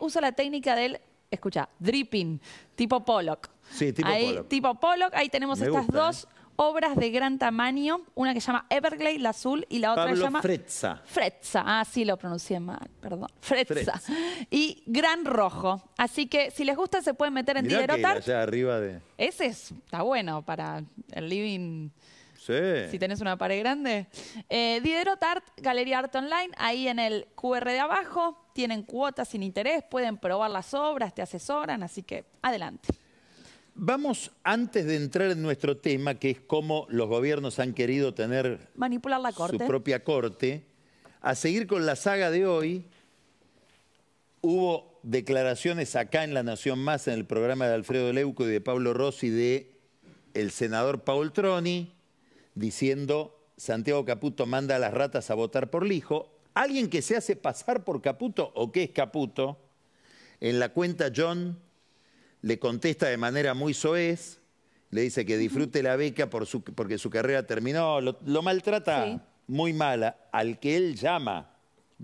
usa la técnica del, escucha, dripping, tipo Pollock. Sí, tipo ahí, Pollock. ahí tenemos estas dos eh. obras de gran tamaño, una que se llama Everglade, la azul, y la otra se llama... Frezza. Frezza, ah, sí, lo pronuncié mal, perdón. Frezza. Y Gran Rojo. Así que si les gusta se pueden meter en Diderotar. arriba Ese está bueno para el living... Si tenés una pared grande. Eh, Diderot Art, Galería Arte Online, ahí en el QR de abajo. Tienen cuotas sin interés, pueden probar las obras, te asesoran, así que adelante. Vamos, antes de entrar en nuestro tema, que es cómo los gobiernos han querido tener Manipular la corte. su propia corte, a seguir con la saga de hoy. Hubo declaraciones acá en La Nación Más, en el programa de Alfredo Leuco y de Pablo Rossi, de el senador Paul Troni, diciendo Santiago Caputo manda a las ratas a votar por Lijo, alguien que se hace pasar por Caputo o que es Caputo, en la cuenta John le contesta de manera muy soez, le dice que disfrute la beca por su, porque su carrera terminó, lo, maltrata muy mala, al que él llama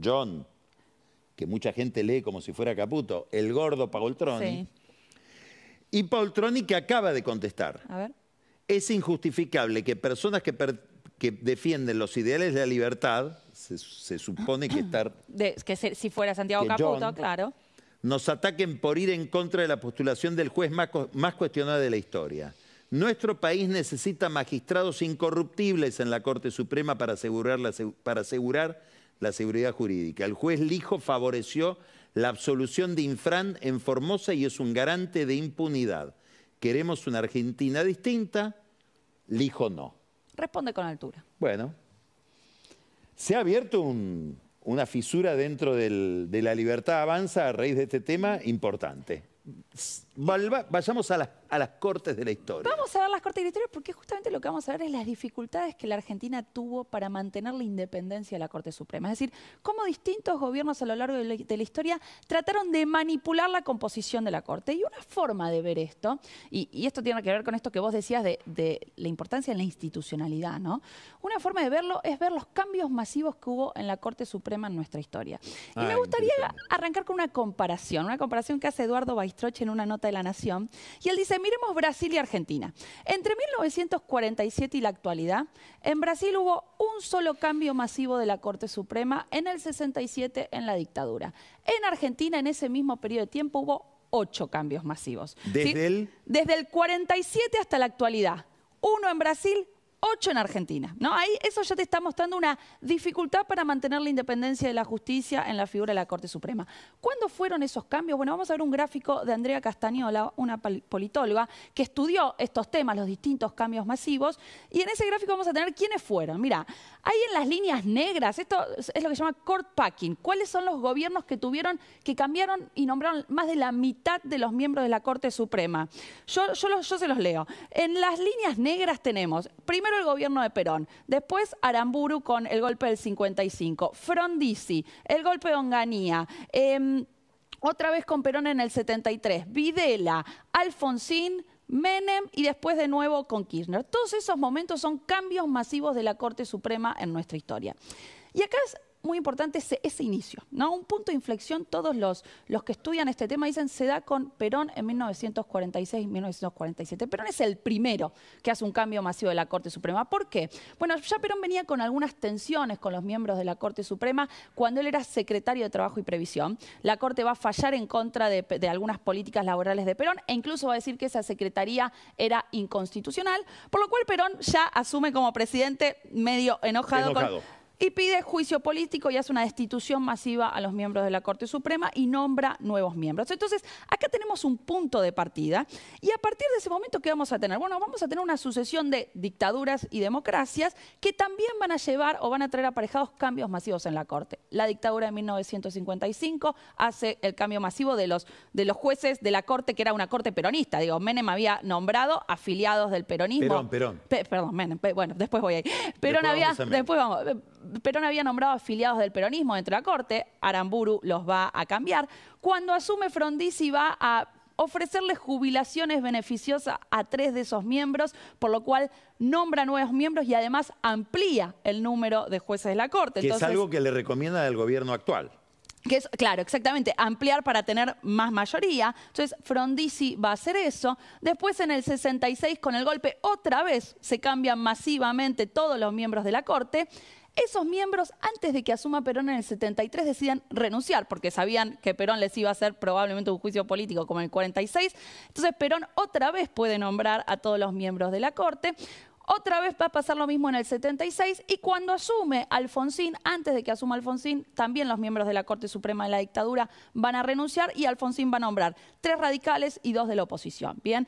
John, que mucha gente lee como si fuera Caputo, el gordo Paul sí. y Paultroni que acaba de contestar. A ver es injustificable que personas que, defienden los ideales de la libertad, se, supone que estar... que si fuera Santiago Caputo, claro. Nos ataquen por ir en contra de la postulación del juez más, cuestionado de la historia. Nuestro país necesita magistrados incorruptibles en la Corte Suprema para asegurar la, para asegurar la seguridad jurídica. El juez Lijo favoreció la absolución de Infran en Formosa y es un garante de impunidad queremos una Argentina distinta, Lijo no. Responde con altura. Bueno, se ha abierto una fisura dentro de la libertad avanza a raíz de este tema importante vayamos a, las cortes de la historia. Vamos a ver las cortes de la historia porque justamente lo que vamos a ver es las dificultades que la Argentina tuvo para mantener la independencia de la Corte Suprema. Es decir, cómo distintos gobiernos a lo largo de la, historia trataron de manipular la composición de la Corte. Y una forma de ver esto, y, esto tiene que ver con esto que vos decías de, la importancia de la institucionalidad, ¿no? Una forma de verlo es ver los cambios masivos que hubo en la Corte Suprema en nuestra historia. Y ah, me gustaría arrancar con una comparación, una comparación que hace Eduardo Baistroche en una nota de la Nación, y él dice, miremos Brasil y Argentina. Entre 1947 y la actualidad, en Brasil hubo un solo cambio masivo de la Corte Suprema, en el 67 en la dictadura. En Argentina, en ese mismo periodo de tiempo, hubo ocho cambios masivos. ¿Desde el? Desde el 47 hasta la actualidad. Uno en Brasil, Ocho en Argentina. ¿no? Ahí eso ya te está mostrando una dificultad para mantener la independencia de la justicia en la figura de la Corte Suprema. ¿Cuándo fueron esos cambios? Bueno, vamos a ver un gráfico de Andrea Castañola, una politóloga que estudió estos temas, los distintos cambios masivos, y en ese gráfico vamos a tener quiénes fueron. Mira, ahí en las líneas negras, esto es lo que se llama court packing, cuáles son los gobiernos que tuvieron, que cambiaron y nombraron más de la mitad de los miembros de la Corte Suprema. Yo, yo, yo se los leo. En las líneas negras tenemos, primero, Primero el gobierno de Perón, después Aramburu con el golpe del 55, Frondizi, el golpe de Onganía. Em, otra vez con Perón en el 73, Videla, Alfonsín, Menem y después de nuevo con Kirchner. Todos esos momentos son cambios masivos de la Corte Suprema en nuestra historia. Y acá muy importante ese, inicio, ¿no? Un punto de inflexión, todos los, los que estudian este tema dicen, se da con Perón en 1946 y 1947. Perón es el primero que hace un cambio masivo de la Corte Suprema. ¿Por qué? Bueno, ya Perón venía con algunas tensiones con los miembros de la Corte Suprema cuando él era secretario de Trabajo y Previsión. La Corte va a fallar en contra de, algunas políticas laborales de Perón e incluso va a decir que esa secretaría era inconstitucional, por lo cual Perón ya asume como presidente medio enojado y pide juicio político y hace una destitución masiva a los miembros de la Corte Suprema y nombra nuevos miembros. Entonces, acá tenemos un punto de partida y a partir de ese momento, ¿qué vamos a tener? Bueno, vamos a tener una sucesión de dictaduras y democracias que también van a llevar o van a traer aparejados cambios masivos en la Corte. La dictadura de 1955 hace el cambio masivo de los, de los jueces de la Corte, que era una Corte peronista. Digo, Menem había nombrado afiliados del peronismo. Perón, Perón. perdón, Menem. bueno, después voy ahí. Perón había... después vamos Perón había nombrado afiliados del peronismo dentro de la corte, Aramburu los va a cambiar. Cuando asume Frondizi va a ofrecerle jubilaciones beneficiosas a tres de esos miembros, por lo cual nombra nuevos miembros y además amplía el número de jueces de la Corte. Que es algo que le recomienda el gobierno actual. Que es, claro, exactamente, ampliar para tener más mayoría. Entonces, Frondizi va a hacer eso. Después, en el 66, con el golpe, otra vez se cambian masivamente todos los miembros de la Corte esos miembros, antes de que asuma Perón en el 73, deciden renunciar, porque sabían que Perón les iba a hacer probablemente un juicio político como en el 46. Entonces Perón otra vez puede nombrar a todos los miembros de la Corte. Otra vez va a pasar lo mismo en el 76 y cuando asume Alfonsín, antes de que asuma Alfonsín, también los miembros de la Corte Suprema de la dictadura van a renunciar y Alfonsín va a nombrar tres radicales y dos de la oposición. Bien.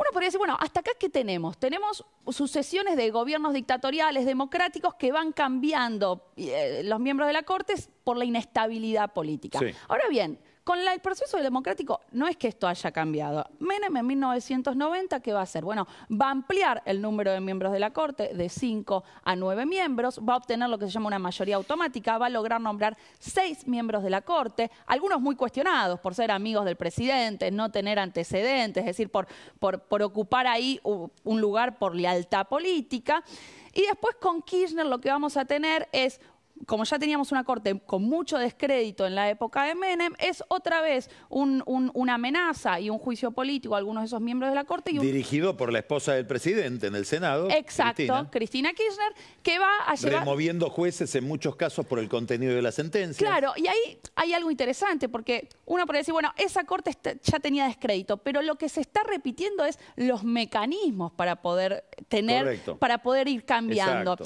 Uno podría decir, bueno, ¿hasta acá qué tenemos? Tenemos sucesiones de gobiernos dictatoriales, democráticos, que van cambiando eh, los miembros de la Corte por la inestabilidad política. Ahora bien, con el proceso democrático no es que esto haya cambiado. Menem en 1990, ¿qué va a hacer? Bueno, va a ampliar el número de miembros de la Corte de 5 a 9 miembros, va a obtener lo que se llama una mayoría automática, va a lograr nombrar 6 miembros de la Corte, algunos muy cuestionados por ser amigos del presidente, no tener antecedentes, es decir, por ocupar ahí un lugar por lealtad política. Y después con Kirchner lo que vamos a tener es como ya teníamos una corte con mucho descrédito en la época de Menem, es otra vez una amenaza y un juicio político a algunos de esos miembros de la corte. Y Dirigido por la esposa del presidente en el Senado. Exacto, Cristina, Kirchner, que va a llevar... Removiendo jueces en muchos casos por el contenido de la sentencia. Claro, y ahí hay algo interesante, porque uno puede decir, bueno, esa corte ya tenía descrédito, pero lo que se está repitiendo es los mecanismos para poder tener, para poder ir cambiando.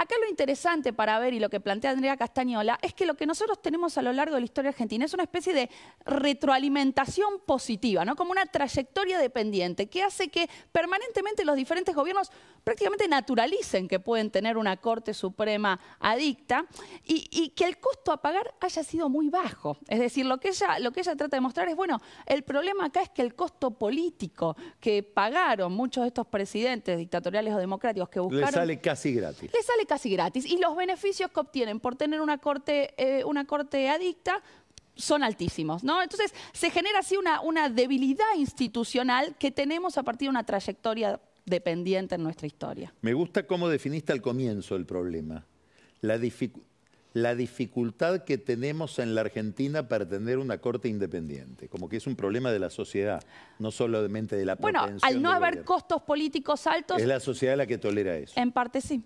Acá lo interesante para ver y lo que plantea Andrea Castañola es que lo que nosotros tenemos a lo largo de la historia argentina es una especie de retroalimentación positiva, ¿no? Como una trayectoria dependiente que hace que permanentemente los diferentes gobiernos prácticamente naturalicen que pueden tener una Corte Suprema adicta y, que el costo a pagar haya sido muy bajo. Es decir, lo que, ella, lo que ella trata de mostrar es, bueno, el problema acá es que el costo político que pagaron muchos de estos presidentes dictatoriales o democráticos que buscaron... Le sale casi gratis casi gratis. Y los beneficios que obtienen por tener una corte, eh, una corte adicta son altísimos, ¿no? Entonces se genera así una, una debilidad institucional que tenemos a partir de una trayectoria dependiente en nuestra historia. Me gusta cómo definiste al comienzo el problema. La, la, dificultad que tenemos en la Argentina para tener una corte independiente, como que es un problema de la sociedad, no solamente de la Bueno, al no haber costos políticos altos... Es la sociedad la que tolera eso. En parte sí.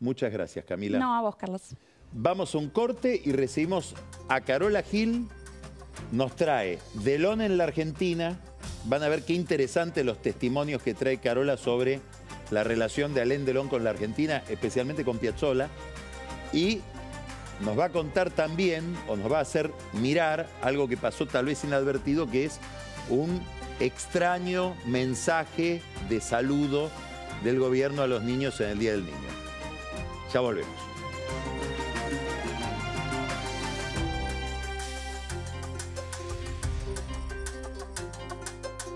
Muchas gracias, Camila. No, a vos, Carlos. Vamos a un corte y recibimos a Carola Gil. Nos trae Delón en la Argentina. Van a ver qué interesantes los testimonios que trae Carola sobre la relación de Alain Delón con la Argentina, especialmente con Piazzola, Y nos va a contar también, o nos va a hacer mirar algo que pasó tal vez inadvertido, que es un extraño mensaje de saludo del gobierno a los niños en el Día del Niño. Ya volvemos.